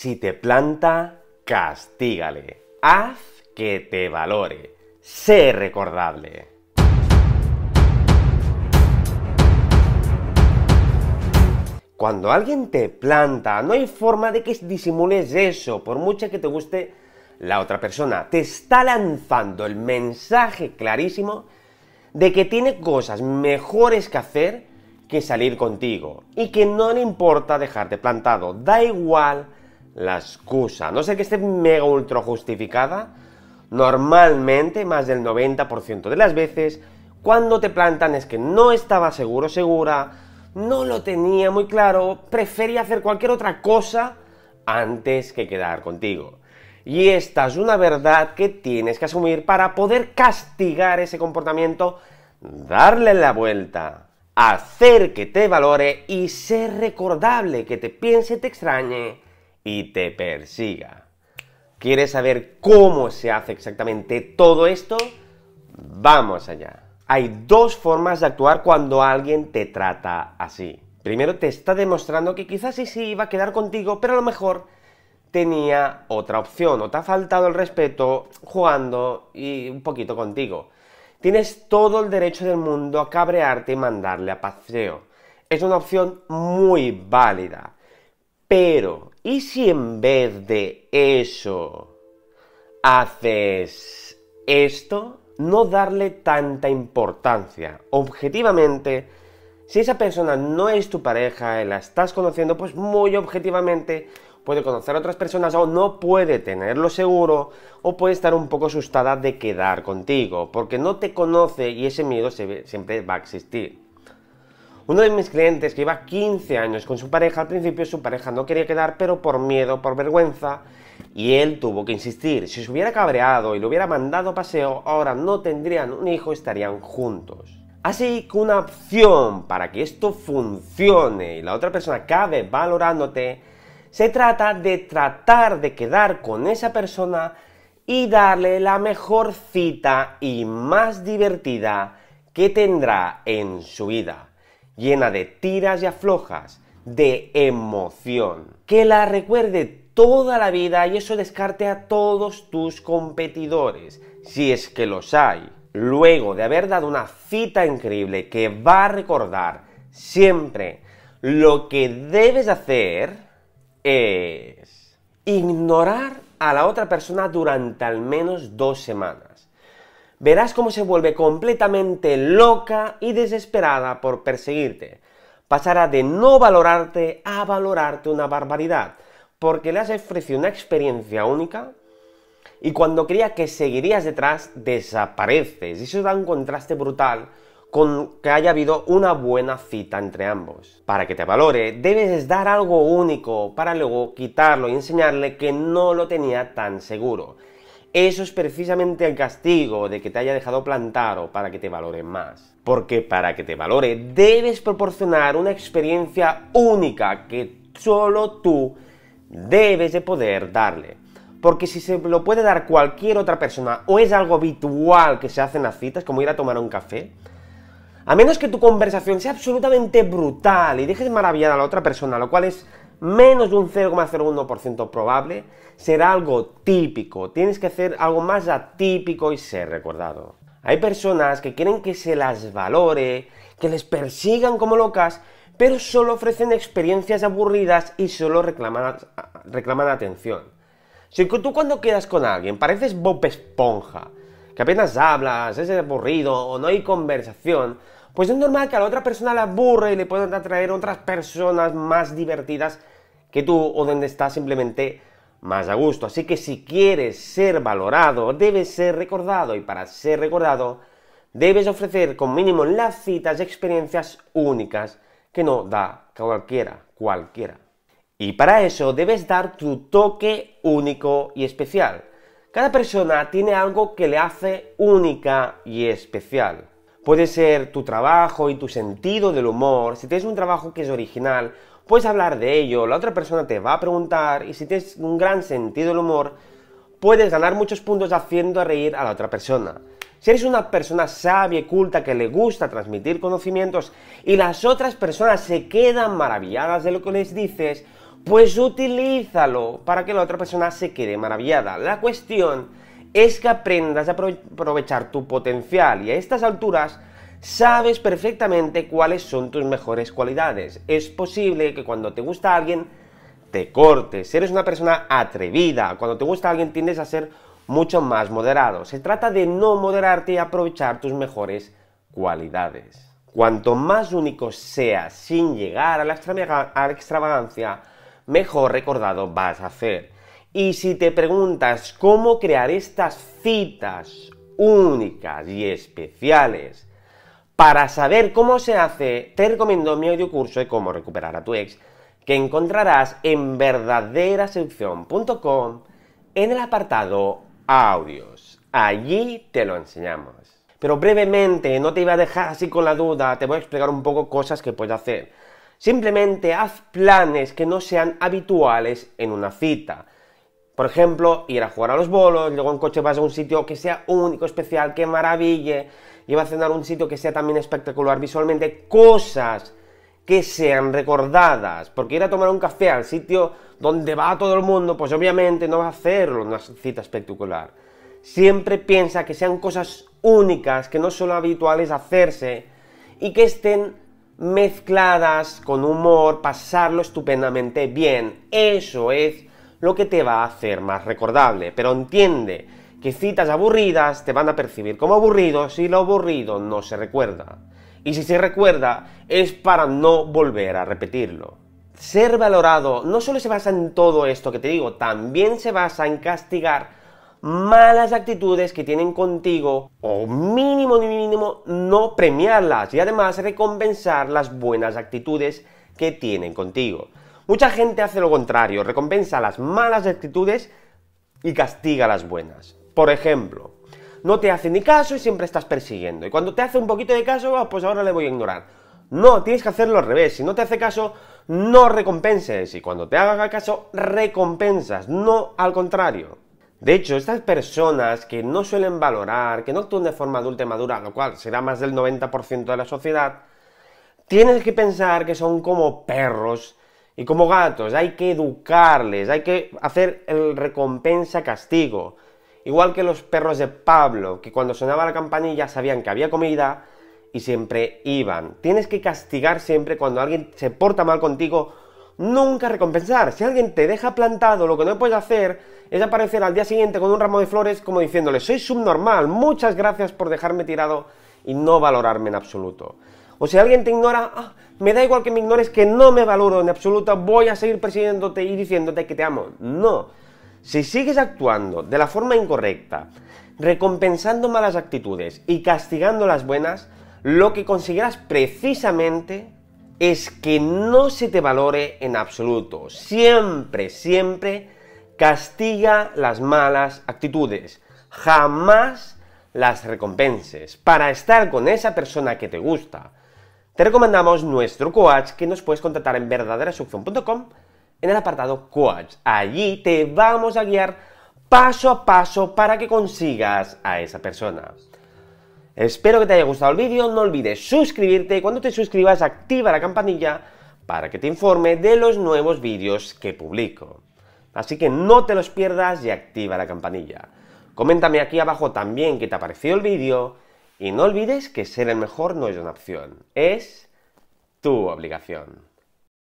Si te planta, castígale. Haz que te valore. Sé recordable. Cuando alguien te planta, no hay forma de que disimules eso, por mucho que te guste la otra persona. Te está lanzando el mensaje clarísimo de que tiene cosas mejores que hacer que salir contigo y que no le importa dejarte plantado. Da igual la excusa. no sé que esté mega ultra justificada. Normalmente, más del 90% de las veces, cuando te plantan es que no estaba seguro, segura, no lo tenía muy claro, prefería hacer cualquier otra cosa antes que quedar contigo. Y esta es una verdad que tienes que asumir para poder castigar ese comportamiento, darle la vuelta, hacer que te valore y ser recordable, que te piense, te extrañe y te persiga. ¿Quieres saber cómo se hace exactamente todo esto? Vamos allá. Hay dos formas de actuar cuando alguien te trata así. Primero te está demostrando que quizás sí sí iba a quedar contigo, pero a lo mejor tenía otra opción o te ha faltado el respeto jugando y un poquito contigo. Tienes todo el derecho del mundo a cabrearte y mandarle a paseo. Es una opción muy válida, pero, ¿y si en vez de eso haces esto? No darle tanta importancia. Objetivamente, si esa persona no es tu pareja y la estás conociendo, pues muy objetivamente puede conocer a otras personas o no puede tenerlo seguro o puede estar un poco asustada de quedar contigo, porque no te conoce y ese miedo siempre va a existir. Uno de mis clientes que iba 15 años con su pareja, al principio su pareja no quería quedar, pero por miedo, por vergüenza, y él tuvo que insistir. Si se hubiera cabreado y le hubiera mandado paseo, ahora no tendrían un hijo, estarían juntos. Así que una opción para que esto funcione y la otra persona cabe valorándote, se trata de tratar de quedar con esa persona y darle la mejor cita y más divertida que tendrá en su vida llena de tiras y aflojas, de emoción. Que la recuerde toda la vida y eso descarte a todos tus competidores, si es que los hay. Luego de haber dado una cita increíble que va a recordar siempre, lo que debes hacer es ignorar a la otra persona durante al menos dos semanas verás cómo se vuelve completamente loca y desesperada por perseguirte. Pasará de no valorarte a valorarte una barbaridad, porque le has ofrecido una experiencia única y cuando creía que seguirías detrás, desapareces. Y eso da un contraste brutal con que haya habido una buena cita entre ambos. Para que te valore, debes dar algo único para luego quitarlo y enseñarle que no lo tenía tan seguro. Eso es precisamente el castigo de que te haya dejado plantar para que te valore más. Porque para que te valore debes proporcionar una experiencia única que solo tú debes de poder darle. Porque si se lo puede dar cualquier otra persona o es algo habitual que se hace en las citas, como ir a tomar un café, a menos que tu conversación sea absolutamente brutal y dejes maravillar a la otra persona, lo cual es menos de un 0,01% probable, será algo típico. Tienes que hacer algo más atípico y ser recordado. Hay personas que quieren que se las valore, que les persigan como locas, pero solo ofrecen experiencias aburridas y solo reclaman, reclaman atención. Si tú cuando quedas con alguien pareces Bob Esponja, que apenas hablas, es aburrido o no hay conversación, pues es normal que a la otra persona la aburre y le puedan atraer otras personas más divertidas que tú o donde estás simplemente más a gusto. Así que si quieres ser valorado, debes ser recordado y para ser recordado debes ofrecer con mínimo las citas experiencias únicas que no da cualquiera, cualquiera. Y para eso debes dar tu toque único y especial. Cada persona tiene algo que le hace única y especial puede ser tu trabajo y tu sentido del humor. Si tienes un trabajo que es original, puedes hablar de ello, la otra persona te va a preguntar y si tienes un gran sentido del humor, puedes ganar muchos puntos haciendo reír a la otra persona. Si eres una persona sabia y culta que le gusta transmitir conocimientos y las otras personas se quedan maravilladas de lo que les dices, pues utilízalo para que la otra persona se quede maravillada. La cuestión es que aprendas a aprovechar tu potencial y a estas alturas sabes perfectamente cuáles son tus mejores cualidades. Es posible que cuando te gusta alguien te cortes, eres una persona atrevida, cuando te gusta alguien tiendes a ser mucho más moderado. Se trata de no moderarte y aprovechar tus mejores cualidades. Cuanto más único seas sin llegar a la, extravagancia, mejor recordado vas a ser. Y si te preguntas cómo crear estas citas únicas y especiales para saber cómo se hace, te recomiendo mi audiocurso de cómo recuperar a tu ex, que encontrarás en verdaderaseducción.com en el apartado audios. Allí te lo enseñamos. Pero brevemente, no te iba a dejar así con la duda, te voy a explicar un poco cosas que puedes hacer. Simplemente haz planes que no sean habituales en una cita. Por ejemplo, ir a jugar a los bolos, luego en coche vas a un sitio que sea único, especial, que maraville, y vas a cenar a un sitio que sea también espectacular visualmente, cosas que sean recordadas, porque ir a tomar un café al sitio donde va todo el mundo, pues obviamente no va a hacerlo una cita espectacular. Siempre piensa que sean cosas únicas, que no son habituales hacerse y que estén mezcladas con humor, pasarlo estupendamente bien. Eso es lo que te va a hacer más recordable. Pero entiende que citas aburridas te van a percibir como aburridos si lo aburrido no se recuerda. Y si se recuerda es para no volver a repetirlo. Ser valorado no solo se basa en todo esto que te digo, también se basa en castigar malas actitudes que tienen contigo o mínimo mínimo no premiarlas y además recompensar las buenas actitudes que tienen contigo. Mucha gente hace lo contrario, recompensa las malas actitudes y castiga las buenas. Por ejemplo, no te hace ni caso y siempre estás persiguiendo. Y cuando te hace un poquito de caso, ah, pues ahora le voy a ignorar. No, tienes que hacerlo al revés. Si no te hace caso, no recompenses. Y cuando te haga caso, recompensas. No al contrario. De hecho, estas personas que no suelen valorar, que no actúan de forma adulta y madura, lo cual será más del 90% de la sociedad, tienes que pensar que son como perros y como gatos, hay que educarles, hay que hacer el recompensa-castigo. Igual que los perros de Pablo, que cuando sonaba la campanilla sabían que había comida y siempre iban. Tienes que castigar siempre cuando alguien se porta mal contigo, nunca recompensar. Si alguien te deja plantado, lo que no puedes hacer es aparecer al día siguiente con un ramo de flores como diciéndole, soy subnormal, muchas gracias por dejarme tirado y no valorarme en absoluto. O si alguien te ignora, ah, me da igual que me ignores, que no me valoro en absoluto, voy a seguir persiguiéndote y diciéndote que te amo. No. Si sigues actuando de la forma incorrecta, recompensando malas actitudes y castigando las buenas, lo que conseguirás precisamente es que no se te valore en absoluto. Siempre, siempre castiga las malas actitudes. Jamás las recompenses para estar con esa persona que te gusta te recomendamos nuestro coach que nos puedes contratar en verdaderasucción.com en el apartado coach. Allí te vamos a guiar paso a paso para que consigas a esa persona. Espero que te haya gustado el vídeo, no olvides suscribirte cuando te suscribas activa la campanilla para que te informe de los nuevos vídeos que publico. Así que no te los pierdas y activa la campanilla. Coméntame aquí abajo también qué te ha parecido el vídeo y no olvides que ser el mejor no es una opción, es tu obligación.